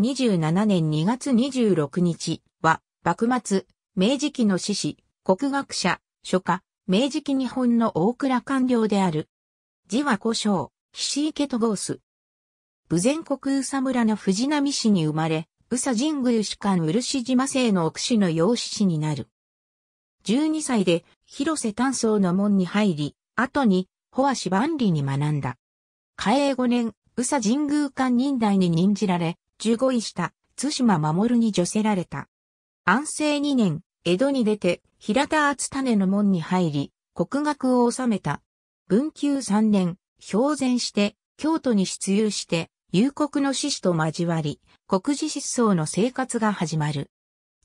27年2月26日は、幕末、明治期の志士、国学者、書家、明治期日本の大倉官僚である。字は古生、岸池とゴース。武前国宇佐村の藤波市に生まれ、宇佐神宮主官漆島生の奥市の養子市になる。12歳で広瀬丹僧の門に入り、後に、保和市万里に学んだ。嘉永5年、宇佐神宮官任代に任じられ、15位下、津島守に除せられた。安政2年、江戸に出て、平田厚種の門に入り、国学を治めた。文久3年、標前して、京都に出遊して、夕国の志士と交わり、国事失踪の生活が始まる。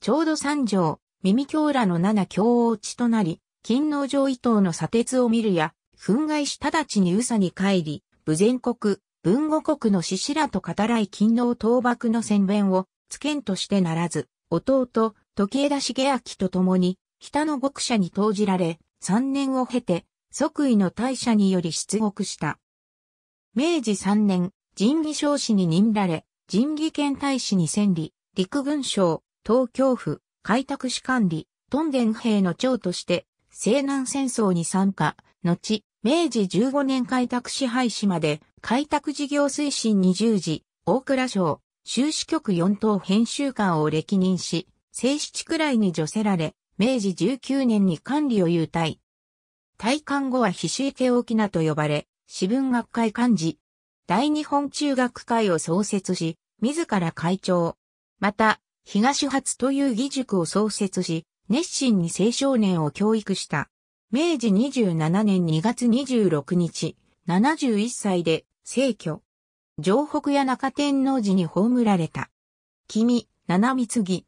ちょうど三条、耳京らの七京王地となり、金農城伊藤の砂鉄を見るや、憤慨し直ちに宇佐に帰り、武前国、文語国の獅子らと語らい勤王倒幕の宣弁を、つけんとしてならず、弟、時枝茂明と共に、北の極者に投じられ、3年を経て、即位の大社により出国した。明治3年、神義少子に任られ、神義県大使に千里、陸軍省、東京府、開拓士管理、東電兵の長として、西南戦争に参加、後、明治15年開拓支配市まで、開拓事業推進20時、大倉省、修士局4等編集官を歴任し、正七くらいに除せられ、明治19年に管理を優退。退官後は菱池沖名と呼ばれ、私文学会幹事。大日本中学会を創設し、自ら会長。また、東発という義塾を創設し、熱心に青少年を教育した。明治27年2月26日、71歳で逝居。城北や中天皇寺に葬られた。君、七光木。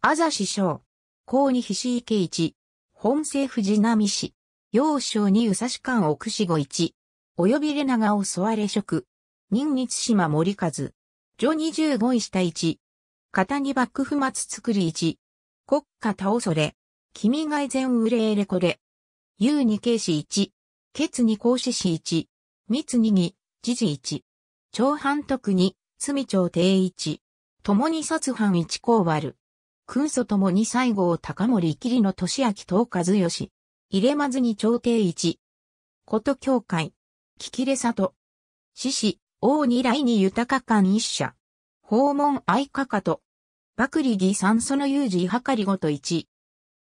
あざ師匠。公に菱池一。本政府寺波市。幼少に宇佐市官奥志五一。及びれ長を添われ職。任日島森和。女二十五位下一。型に幕府末作り一。国家倒それ。君外前憂れこれ。優二慶子一。ケツに孔子子一。三二義。知事一、長藩徳二、罪長定一。共に殺藩一公割る。君祖共に西郷高森桐の年明東和義。入れまずに朝廷一。こと教会。聞きれ里。獅子、王二来に豊か官一社。訪問愛かかと。幕利義三その有事はかりごと一。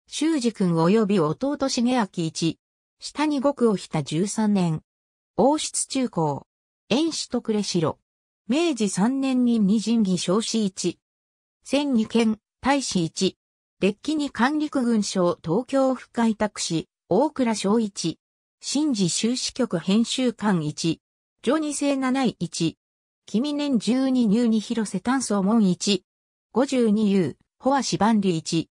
修二君及び弟重明一。下に極をひた十三年。王室中高。遠氏と呉城。明治三年に二神儀少子一。千二県、大使一。列記に管理区軍省東京府開拓市、大倉昭一。新寺修士局編集官一。女二世七位一。君年十二入二広瀬炭素門一。五十二遊、保足万里一。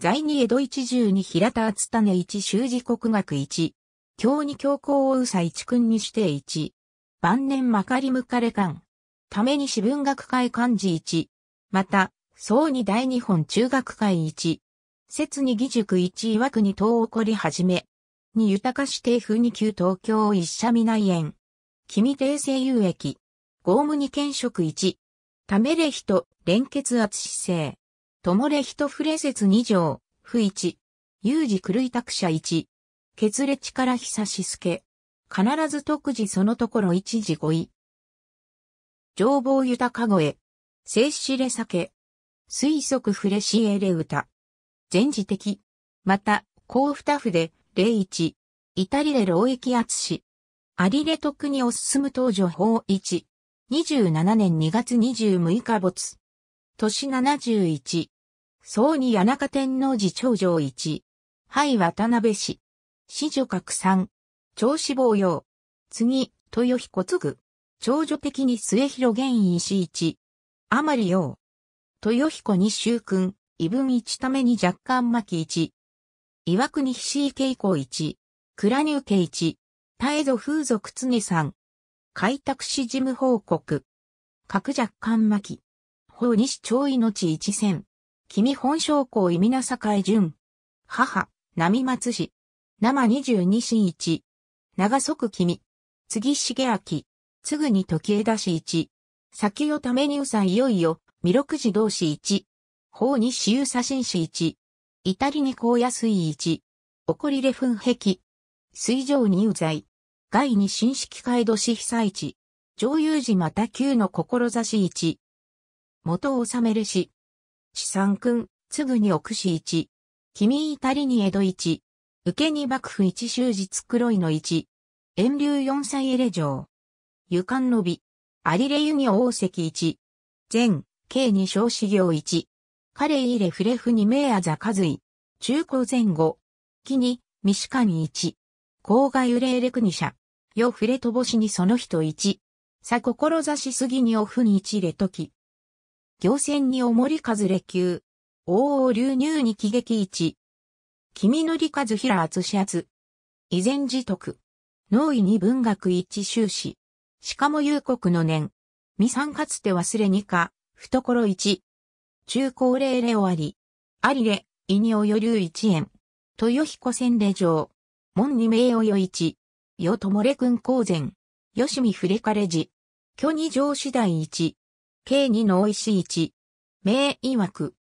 在二江戸一十二平田厚種一修士国学一。京に教皇を宇佐一君に指定一。晩年まかりむかれ館。ために私文学会漢字1。また、総に大日本中学会1。説に義塾1岩国東起こり始め。に豊かし定風に旧東京一社見内園。君帝政有益。ゴ務ムに兼職1。ためれ人、連結圧姿勢。ともれ人触れ説2条、不一。有事狂い託者1。血れ力久しすけ。必ず特時そのところ一時五位。情報豊か声。静止れ酒。水測、フレシエレ歌。全時的。また、甲二筆、例一。イタリレ老役厚し。ありれ特におすすむ登女法一。27年2月26日没。年71。総に谷中天皇寺長城一。はい渡辺氏。死女格散。長子亡用。次、豊彦継長女的に末広玄院氏一。あまりよう。豊彦二周君、異文一ために若干巻一。岩国菱井慶子一。倉入家一。絶え風俗常さん。開拓史事務報告。各若干巻。法西長命一戦。君本将校意味な栄順。母、波松氏。生二十二神一。長即君。次重明。すぐに時枝し一。先をためにうさいよいよ、弥六時同士一。法に私さしんし一。至りに高野水一。怒りれ噴壁。水上にうざい。外に新式海土し被災地。上遊時また旧の志一。元治めるし。地産君、すぐに奥市一。君至りに江戸一。受けに幕府一終日黒いの一。遠流四歳入れ城。湯間伸び。ありれ湯に大関一。全、計二小四行一。彼入れフレフに名あざかずい。中高前後。木に、三しかに一。甲賀揺れエレクにしゃ。よ触れとぼしにその人一。さ志すぎにおふに一れとき。行船におもりかずれ級。王流入に喜劇一。君のりかずひらあつしあつ。以前自得。脳医に文学一修士。しかも幽国の年。未産かつて忘れにか、懐一。中高齢レ終わり。ありれ、いにおよりう一円。豊彦千礼城。門に名誉よ一。よともれくん公然。よしみふれかれじ。巨二条次第一。計二のおいし一。名曰く。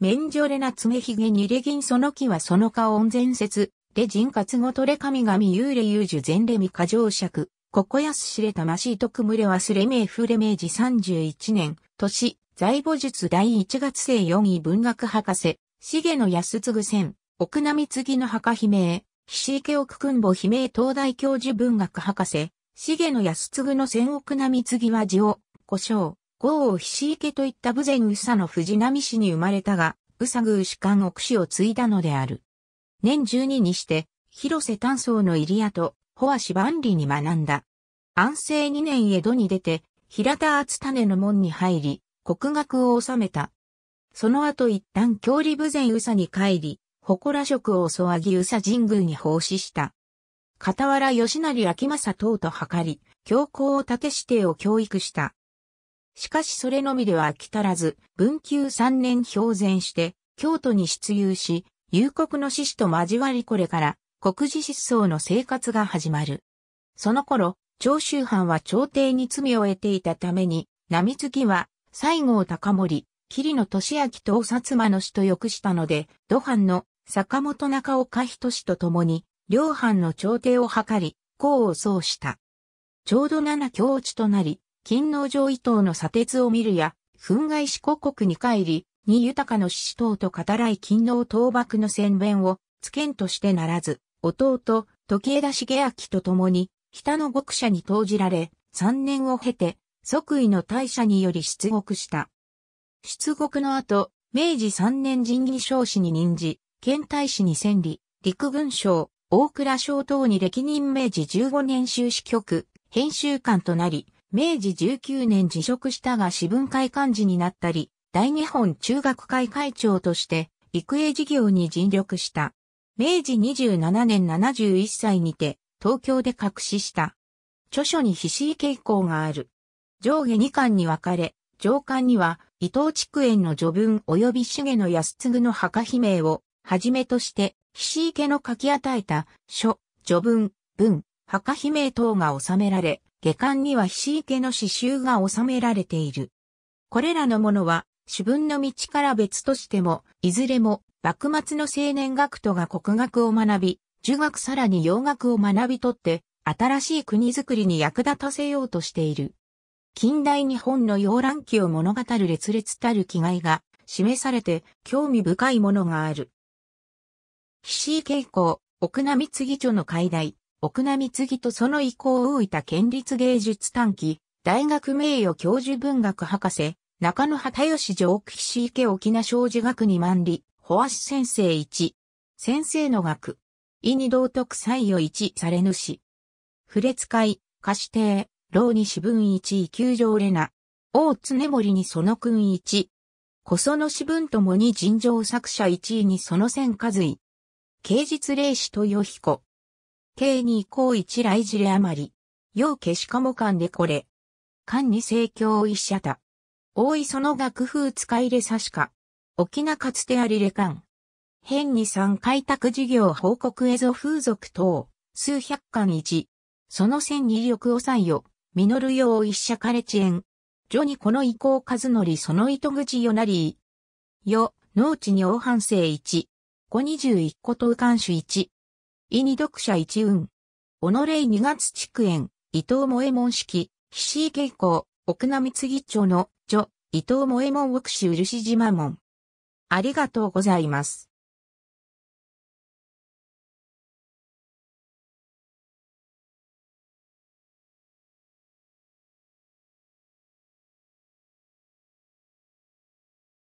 メンジョレナ爪ひげにレギンその木はその顔温前説、レジン活ごトレ神々幽霊ュ樹前レミ過剰尺、ここやすしれ魂とくむれ忘れ名ふれ明治31年、年、財母術第1月生4位文学博士、重野安次戦、奥波継の墓姫へ、岸池奥君母姫へ東大教授文学博士、重野安次の戦奥波継は字を、故障、豪王菱池といった武前宇佐の藤波氏に生まれたが、宇佐宮主官奥氏を継いだのである。年十二にして、広瀬丹僧の入谷と、保足万里に学んだ。安政二年江戸に出て、平田厚種の門に入り、国学を収めた。その後一旦郷里武前宇佐に帰り、祠職を襲わぎ宇佐神宮に奉仕した。傍ら吉成明正等と図り、教皇を立て指定を教育した。しかしそれのみでは飽き足らず、文久3年表前して、京都に出遊し、夕刻の志士と交わりこれから、国事失踪の生活が始まる。その頃、長州藩は朝廷に罪を得ていたために、並次は、西郷隆盛、桐野俊明と薩摩の死とくしたので、土藩の坂本中岡仁と共に、両藩の朝廷を図り、功を奏した。ちょうど七教地となり、勤王城伊藤の砂鉄を見るや、憤慨し国国に帰り、に豊かの死死頭と語らい勤王倒幕の宣弁を、つけんとしてならず、弟、時枝茂明と共に、北の獄者に投じられ、三年を経て、即位の大社により出国した。出国の後、明治三年神義少子に任じ、県大使に千里、陸軍省、大倉省等に歴任明治十五年修士局、編集官となり、明治19年辞職したが私文会幹事になったり、大日本中学会会長として育英事業に尽力した。明治27年71歳にて東京で隠しした。著書に必死傾向がある。上下2巻に分かれ、上巻には伊藤竹園の序文及び重野安次の墓碑名をはじめとして菱池の書き与えた書、序文、文、墓碑名等が収められ、下巻には菱池の刺繍が収められている。これらのものは、主文の道から別としても、いずれも、幕末の青年学徒が国学を学び、儒学さらに洋学を学び取って、新しい国づくりに役立たせようとしている。近代日本の洋乱期を物語る列列たる気概が示されて興味深いものがある。菱井以降、奥並次女の解題。奥名次とその意向をいた県立芸術短期、大学名誉教授文学博士、中野畑義上岸池沖縄商事学に万里、保足先生一、先生の学。意に道徳採用一され主。触れ使い、貸邸、老に四分一位球条レナ。大常森にその君一、小園四分ともに尋常作者一位にその千和井。芸実霊師豊彦。計二項一来事例余り。要けしかも間でこれ。間に盛況一社た。大いその学風使いれさしか。沖縄かつてありれかん。変に三開拓事業報告へぞ風俗等、数百巻一。その千二力を採よ、実るよう一社かれえん。序にこの意向数のりその糸口よなり。よ、農地に大反省一。五二十一個と右官主一。伊に読者一運。おのれい二月築園、伊藤萌門式、菱井慶光、奥並次町の、女、伊藤萌門奥氏漆島門。ありがとうございます。